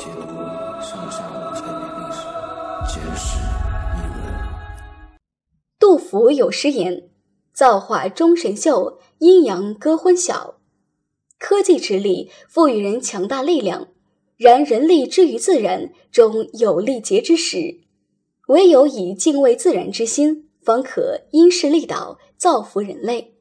解读上下五千年历史，简史、文。杜甫有诗言：“造化钟神秀，阴阳割昏晓。”科技之力赋予人强大力量，然人力之于自然，终有力竭之时。唯有以敬畏自然之心，方可因势利导，造福人类。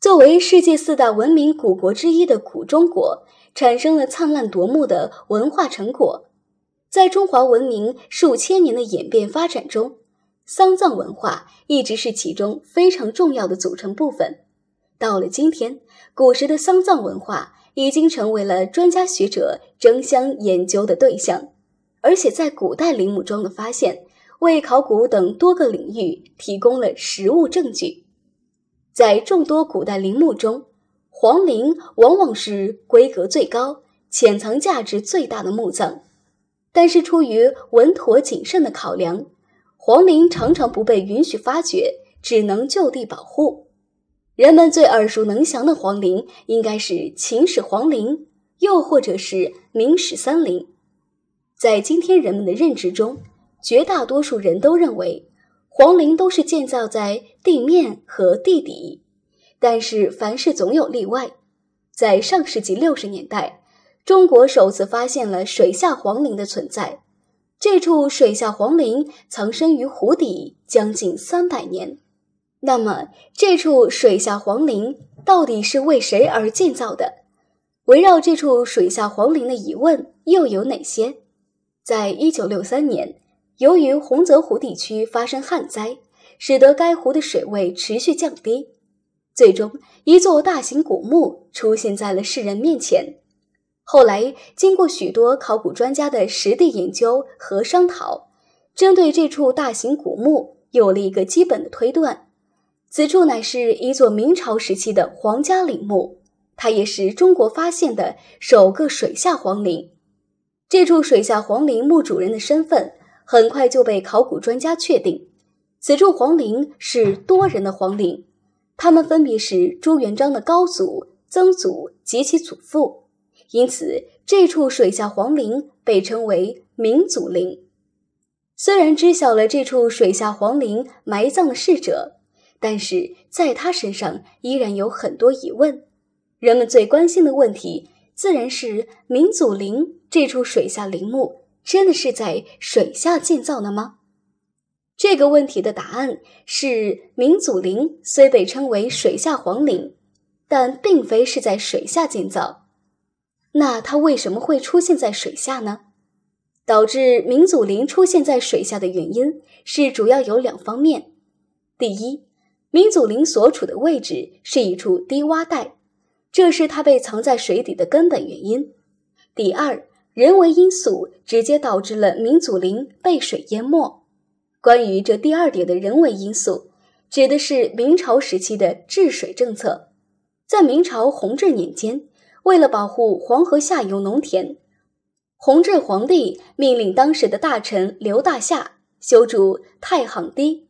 作为世界四大文明古国之一的古中国。产生了灿烂夺目的文化成果，在中华文明数千年的演变发展中，丧葬文化一直是其中非常重要的组成部分。到了今天，古时的丧葬文化已经成为了专家学者争相研究的对象，而且在古代陵墓中的发现，为考古等多个领域提供了实物证据。在众多古代陵墓中，皇陵往往是规格最高、潜藏价值最大的墓葬，但是出于稳妥谨慎的考量，皇陵常常不被允许发掘，只能就地保护。人们最耳熟能详的皇陵，应该是秦始皇陵，又或者是明史三陵。在今天人们的认知中，绝大多数人都认为，皇陵都是建造在地面和地底。但是凡事总有例外，在上世纪六十年代，中国首次发现了水下皇陵的存在。这处水下皇陵藏身于湖底将近三百年。那么，这处水下皇陵到底是为谁而建造的？围绕这处水下皇陵的疑问又有哪些？在一九六三年，由于洪泽湖地区发生旱灾，使得该湖的水位持续降低。最终，一座大型古墓出现在了世人面前。后来，经过许多考古专家的实地研究和商讨，针对这处大型古墓有了一个基本的推断：此处乃是一座明朝时期的皇家陵墓，它也是中国发现的首个水下皇陵。这处水下皇陵墓主人的身份很快就被考古专家确定，此处皇陵是多人的皇陵。他们分别是朱元璋的高祖、曾祖及其祖父，因此这处水下皇陵被称为明祖陵。虽然知晓了这处水下皇陵埋葬的逝者，但是在他身上依然有很多疑问。人们最关心的问题，自然是明祖陵这处水下陵墓真的是在水下建造的吗？这个问题的答案是：明祖陵虽被称为水下皇陵，但并非是在水下建造。那它为什么会出现在水下呢？导致明祖陵出现在水下的原因是主要有两方面：第一，明祖陵所处的位置是一处低洼带，这是它被藏在水底的根本原因；第二，人为因素直接导致了明祖陵被水淹没。关于这第二点的人为因素，指的是明朝时期的治水政策。在明朝弘治年间，为了保护黄河下游农田，弘治皇帝命令当时的大臣刘大夏修筑太行堤。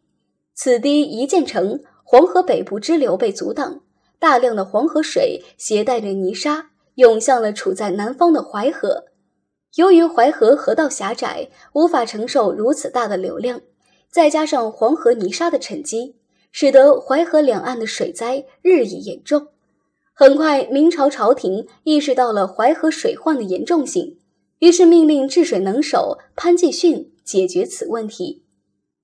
此堤一建成，黄河北部支流被阻挡，大量的黄河水携带着泥沙涌向了处在南方的淮河。由于淮河河道狭窄，无法承受如此大的流量。再加上黄河泥沙的沉积，使得淮河两岸的水灾日益严重。很快，明朝朝廷意识到了淮河水患的严重性，于是命令治水能手潘季训解决此问题。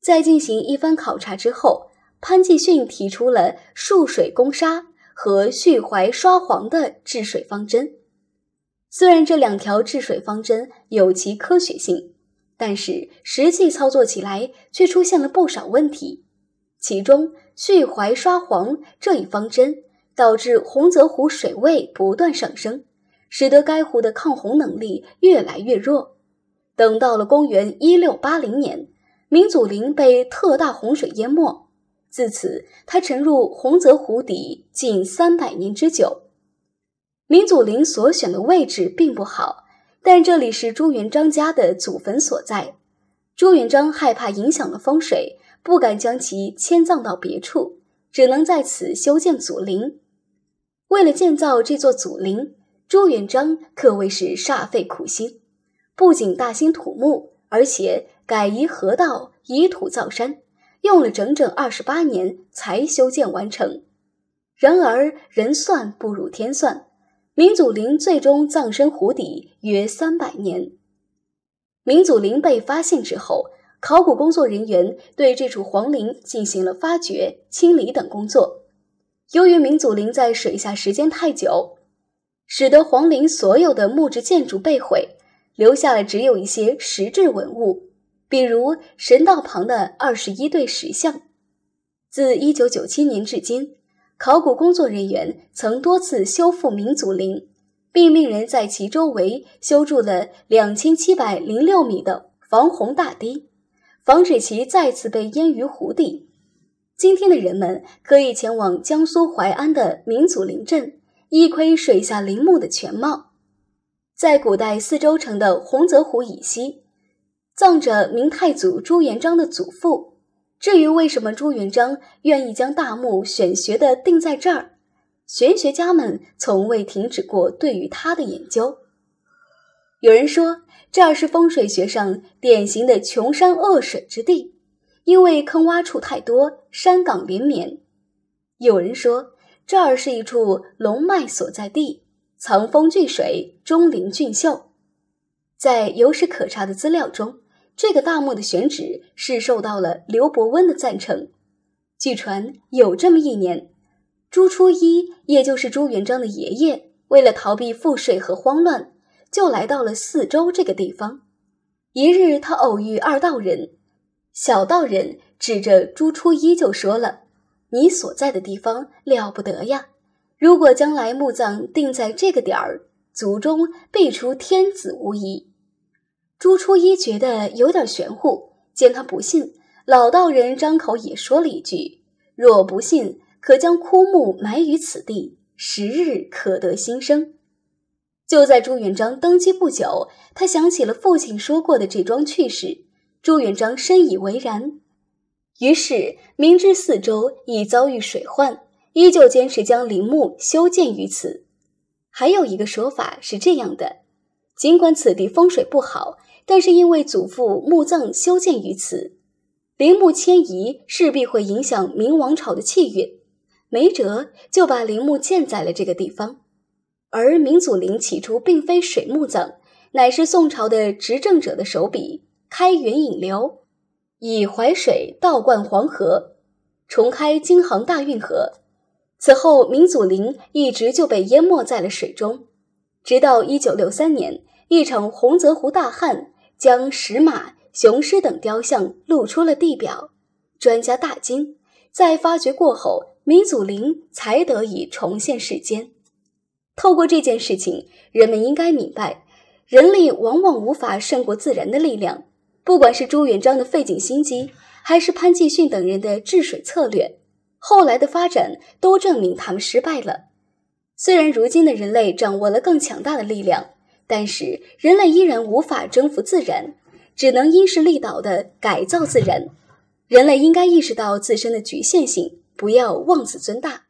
在进行一番考察之后，潘继训提出了束水攻沙和蓄淮刷黄的治水方针。虽然这两条治水方针有其科学性。但是实际操作起来却出现了不少问题，其中蓄淮刷黄这一方针导致洪泽湖水位不断上升，使得该湖的抗洪能力越来越弱。等到了公元一六八零年，明祖陵被特大洪水淹没，自此它沉入洪泽湖底近三百年之久。明祖陵所选的位置并不好。但这里是朱元璋家的祖坟所在，朱元璋害怕影响了风水，不敢将其迁葬到别处，只能在此修建祖陵。为了建造这座祖陵，朱元璋可谓是煞费苦心，不仅大兴土木，而且改移河道，以土造山，用了整整二十八年才修建完成。然而，人算不如天算。明祖陵最终葬身湖底约三百年。明祖陵被发现之后，考古工作人员对这处皇陵进行了发掘、清理等工作。由于明祖陵在水下时间太久，使得皇陵所有的木质建筑被毁，留下了只有一些石质文物，比如神道旁的二十一对石像。自一九九七年至今。考古工作人员曾多次修复明祖陵，并命人在其周围修筑了两千七百零六米的防洪大堤，防止其再次被淹于湖底。今天的人们可以前往江苏淮安的明祖陵镇，一窥水下陵墓的全貌。在古代四周城的洪泽湖以西，葬着明太祖朱元璋的祖父。至于为什么朱元璋愿意将大墓选穴的定在这儿，玄学家们从未停止过对于他的研究。有人说这儿是风水学上典型的穷山恶水之地，因为坑洼处太多，山岗连绵；有人说这儿是一处龙脉所在地，藏风聚水，钟灵俊秀。在有史可查的资料中。这个大墓的选址是受到了刘伯温的赞成。据传有这么一年，朱初一，也就是朱元璋的爷爷，为了逃避赋税和慌乱，就来到了泗州这个地方。一日，他偶遇二道人，小道人指着朱初一就说了：“你所在的地方了不得呀！如果将来墓葬定在这个点儿，族中必出天子无疑。”朱初一觉得有点玄乎，见他不信，老道人张口也说了一句：“若不信，可将枯木埋于此地，十日可得新生。”就在朱元璋登基不久，他想起了父亲说过的这桩趣事。朱元璋深以为然，于是明知四周已遭遇水患，依旧坚持将陵墓修建于此。还有一个说法是这样的：尽管此地风水不好，但是因为祖父墓葬修建于此，陵墓迁移势必会影响明王朝的气运，没辙就把陵墓建在了这个地方。而明祖陵起初并非水墓葬，乃是宋朝的执政者的手笔。开源引流，以淮水倒灌黄河，重开京杭大运河。此后，明祖陵一直就被淹没在了水中，直到一九六三年，一场洪泽湖大旱。将石马、雄狮等雕像露出了地表，专家大惊。在发掘过后，明祖陵才得以重现世间。透过这件事情，人们应该明白，人类往往无法胜过自然的力量。不管是朱元璋的费尽心机，还是潘继训等人的治水策略，后来的发展都证明他们失败了。虽然如今的人类掌握了更强大的力量。但是人类依然无法征服自然，只能因势利导地改造自然。人类应该意识到自身的局限性，不要妄自尊大。